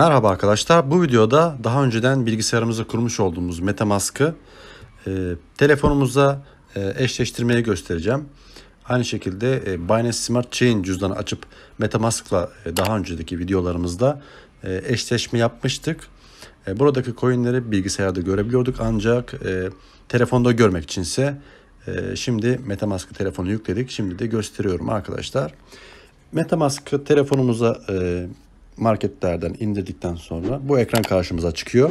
Merhaba arkadaşlar. Bu videoda daha önceden bilgisayarımıza kurmuş olduğumuz MetaMask'ı e, telefonumuza e, eşleştirmeyi göstereceğim. Aynı şekilde e, Binance Smart Chain cüzdanı açıp MetaMask'la e, daha önceki videolarımızda e, eşleşme yapmıştık. E, buradaki coinleri bilgisayarda görebiliyorduk ancak e, telefonda görmek içinse e, şimdi MetaMask'ı telefonu yükledik. Şimdi de gösteriyorum arkadaşlar. MetaMask'ı telefonumuza e, marketlerden indirdikten sonra bu ekran karşımıza çıkıyor.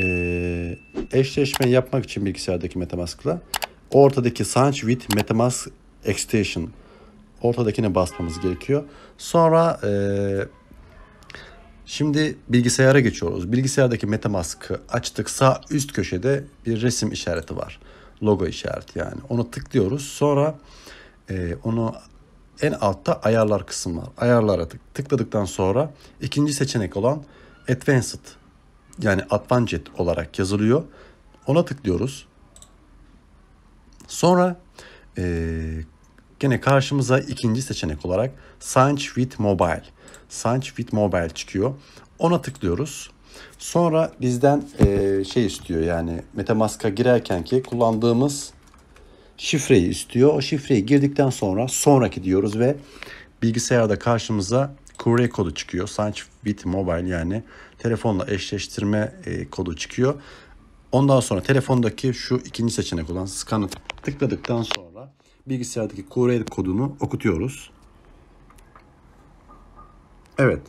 Ee, eşleşmeyi yapmak için bilgisayardaki Metamask'la ortadaki Sanch with Metamask Extension ortadakine basmamız gerekiyor. Sonra e, şimdi bilgisayara geçiyoruz. Bilgisayardaki Metamask'ı açtık. Sağ üst köşede bir resim işareti var. Logo işareti yani. Onu tıklıyoruz. Sonra e, onu en altta ayarlar kısım var. Ayarlara tık, tıkladıktan sonra ikinci seçenek olan Advanced yani Advanced olarak yazılıyor. Ona tıklıyoruz. Sonra e, gene karşımıza ikinci seçenek olarak Sanch with Mobile. Sanch with Mobile çıkıyor. Ona tıklıyoruz. Sonra bizden e, şey istiyor yani Metamask'a girerken ki kullandığımız şifreyi istiyor. O şifreyi girdikten sonra sonraki diyoruz ve bilgisayarda karşımıza kurye kodu çıkıyor. Sign with mobile yani telefonla eşleştirme e, kodu çıkıyor. Ondan sonra telefondaki şu ikinci seçenek olan scan'ı tıkladıktan sonra bilgisayardaki kurye kodunu okutuyoruz. Evet.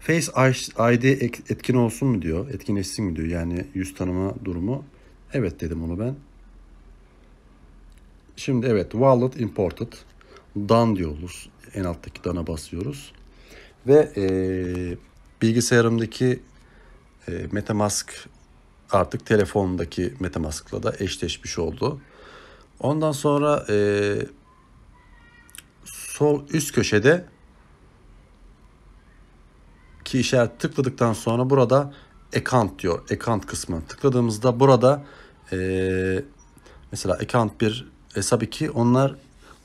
Face ID etkin olsun mu diyor. Etkinleşsin mi diyor. Yani yüz tanıma durumu. Evet dedim onu ben. Şimdi evet wallet imported. Dan diyoruz. En alttaki dana basıyoruz. Ve e, bilgisayarımdaki e, Metamask artık telefondaki Metamask'la da eşleşmiş oldu. Ondan sonra e, sol üst köşede ki işaret tıkladıktan sonra burada account diyor. Account kısmına tıkladığımızda burada e, mesela account bir e, tabii ki onlar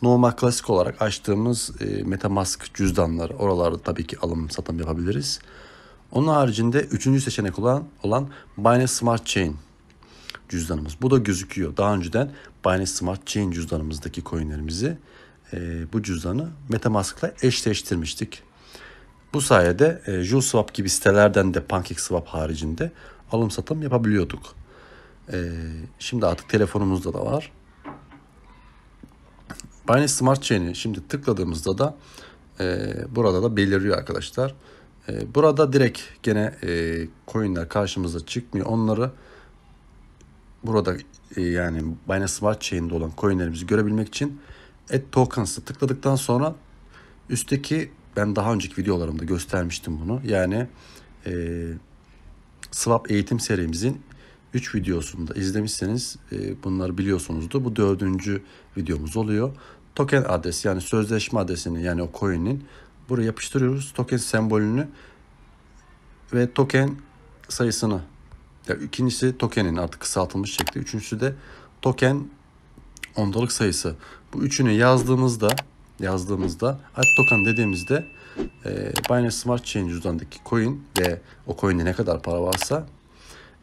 normal klasik olarak açtığımız e, Metamask cüzdanları oralarda tabii ki alım satım yapabiliriz. Onun haricinde üçüncü seçenek olan olan Binance Smart Chain cüzdanımız. Bu da gözüküyor. Daha önceden Binance Smart Chain cüzdanımızdaki coinlerimizi e, bu cüzdanı Metamask'la eşleştirmiştik. Bu sayede e, JuleSwap gibi sitelerden de PancakeSwap haricinde alım satım yapabiliyorduk. E, şimdi artık telefonumuzda da var. Binance Smart Chain'i şimdi tıkladığımızda da e, burada da beliriyor arkadaşlar. E, burada direkt gene e, coinler karşımıza çıkmıyor. Onları burada e, yani Binance Smart Chain'de olan coinlerimizi görebilmek için Add Tokens'ı tıkladıktan sonra üstteki ben daha önceki videolarımda göstermiştim bunu. Yani e, Swap eğitim serimizin 3 videosunda izlemişseniz e, bunları biliyorsunuzdur. Bu dördüncü videomuz oluyor token adresi yani sözleşme adresini yani o coin'in buraya yapıştırıyoruz. Token sembolünü ve token sayısını. Ya ikincisi token'in artık kısaltılmış şekli. Üçüncüsü de token ondalık sayısı. Bu üçünü yazdığımızda yazdığımızda ad token dediğimizde e, Binance Smart Chain cüzdanındaki coin ve o coin'de ne kadar para varsa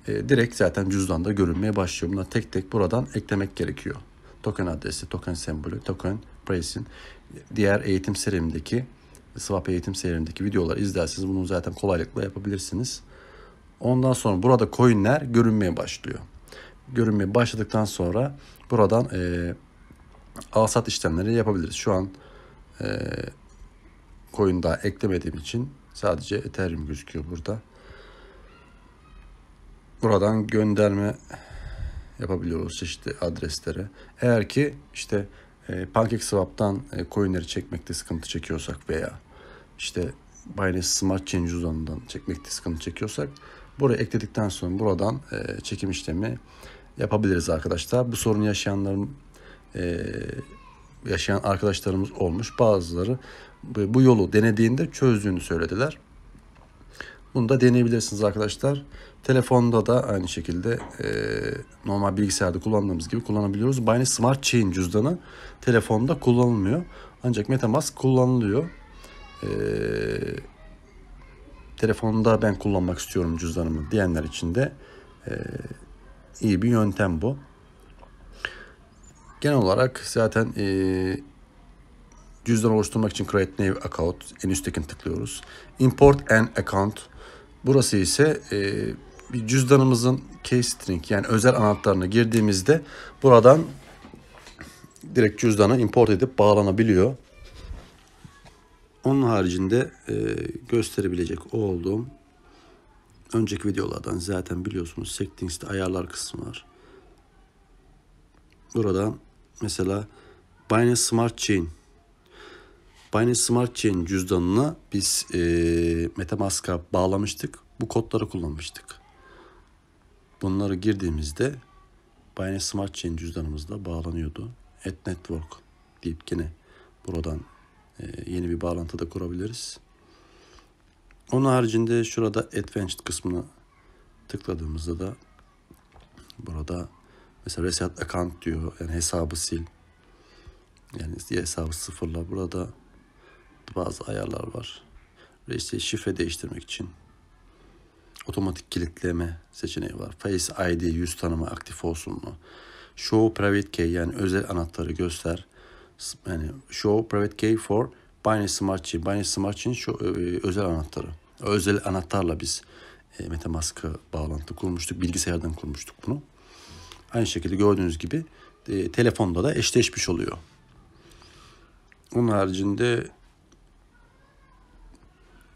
e, direkt zaten cüzdanda görünmeye başlıyor. Bunları tek tek buradan eklemek gerekiyor token adresi, token sembolü, token price'in diğer eğitim serimdeki swap eğitim serimdeki videoları izlerseniz bunu zaten kolaylıkla yapabilirsiniz. Ondan sonra burada coinler görünmeye başlıyor. Görünmeye başladıktan sonra buradan e, al sat işlemleri yapabiliriz. Şu an e, coin daha eklemediğim için sadece Ethereum gözüküyor burada. Buradan gönderme yapabiliyoruz çeşitli adreslere. Eğer ki işte e, PancakeSwap'tan e, coinleri çekmekte sıkıntı çekiyorsak veya işte Binance Smart change cüzdanından çekmekte sıkıntı çekiyorsak buraya ekledikten sonra buradan e, çekim işlemi yapabiliriz arkadaşlar. Bu sorunu yaşayanların e, yaşayan arkadaşlarımız olmuş. Bazıları bu yolu denediğinde çözdüğünü söylediler. Bunu da deneyebilirsiniz arkadaşlar. Telefonda da aynı şekilde e, normal bilgisayarda kullandığımız gibi kullanabiliyoruz. Binance Smart Chain cüzdanı telefonda kullanılmıyor. Ancak Metamask kullanılıyor. E, telefonda ben kullanmak istiyorum cüzdanımı diyenler için de e, iyi bir yöntem bu. Genel olarak zaten e, cüzdan oluşturmak için Create New Account en üstteki tıklıyoruz. Import an Account. Burası ise e, bir cüzdanımızın key string yani özel anahtarını girdiğimizde buradan direkt cüzdanı import edip bağlanabiliyor. Onun haricinde e, gösterebilecek olduğum önceki videolardan zaten biliyorsunuz settings'te ayarlar kısmı var. Burada mesela Binance Smart Chain Binance Smart Chain cüzdanına biz e, Metamask'a bağlamıştık. Bu kodları kullanmıştık. Bunları girdiğimizde Binance Smart Chain cüzdanımızda bağlanıyordu. Ad Network deyip yine buradan e, yeni bir bağlantı da kurabiliriz. Onun haricinde şurada Advanced kısmına tıkladığımızda da burada mesela reset account diyor. Yani hesabı sil. Yani hesabı sıfırla. Burada bazı ayarlar var. Reset şifre değiştirmek için otomatik kilitleme seçeneği var. Face ID yüz tanıma aktif olsun mu? Show private key yani özel anahtarı göster. Yani show private key for Binance Smart Chain. Binance Smart Chain şu e, özel anahtarı. Özel anahtarla biz e, MetaMask'a bağlantı kurmuştuk. Bilgisayardan kurmuştuk bunu. Aynı şekilde gördüğünüz gibi e, telefonda da eşleşmiş oluyor. Onun haricinde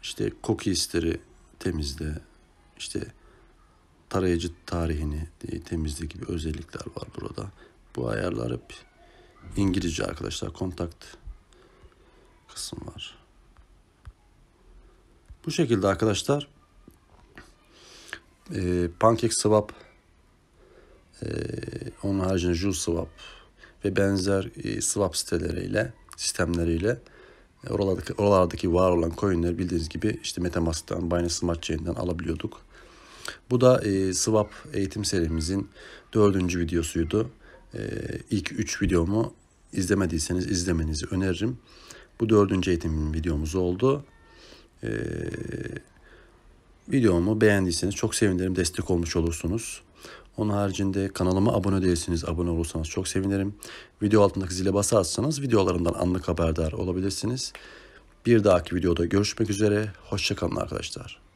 işte cookies'leri temizle, işte tarayıcı tarihini e, temizlik gibi özellikler var burada. Bu ayarlar hep İngilizce arkadaşlar. Kontakt kısım var. Bu şekilde arkadaşlar e, PancakeSwap e, onun haricinde JuleSwap ve benzer e, swap siteleriyle sistemleriyle Oralardaki, oralardaki var olan coinler bildiğiniz gibi işte Metamask'tan, Binance Smart Chain'den alabiliyorduk. Bu da e, Swap eğitim serimizin dördüncü videosuydu. E, ilk üç videomu izlemediyseniz izlemenizi öneririm. Bu dördüncü eğitim videomuz oldu. E, videomu beğendiyseniz çok sevinirim destek olmuş olursunuz. Onun haricinde kanalıma abone değilsiniz abone olursanız çok sevinirim. Video altındaki zile basarsanız videolarımdan anlık haberdar olabilirsiniz. Bir dahaki videoda görüşmek üzere. Hoşçakalın arkadaşlar.